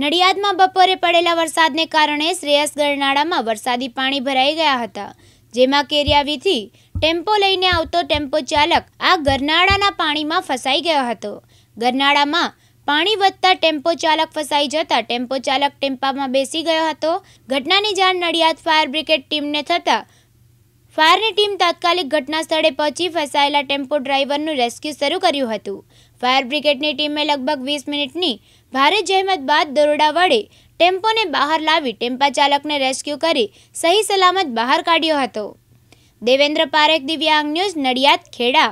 નડિયાદમાં બપોરે પડેલા વરસાદને કારણે શ્રેયસ ગરનાળામાં વરસાદી પાણી ભરાઈ ગયા હતા જેમાં કેરિયાવીથી ટેમ્પો લઈને આવતો ટેમ્પો ચાલક આ ગરનાળાના પાણીમાં ફસાઈ ગયો હતો ગરનાળામાં પાણી વધતા ટેમ્પો ચાલક ફસાઈ જતા ટેમ્પો ચાલક ટેમ્પામાં બેસી ગયો હતો ઘટનાની જાણ નડિયાદ ફાયર બ્રિગેડ ટીમને થતાં ફાયરની ટીમ તાત્કાલિક ઘટના સ્થળે પહોંચી ફસાયેલા ટેમ્પો ડ્રાઈવરનું રેસ્ક્યુ શરૂ કર્યું હતું ફાયર બ્રિગેડની ટીમે લગભગ વીસ મિનિટની ભારે જહેમત બાદ દરોડા વડે ટેમ્પોને બહાર લાવી ટેમ્પા ચાલકને રેસ્ક્યુ કરી સહી સલામત બહાર કાઢ્યો હતો દેવેન્દ્ર પારેખ દિવ્યાંગ ન્યૂઝ નડિયાદ ખેડા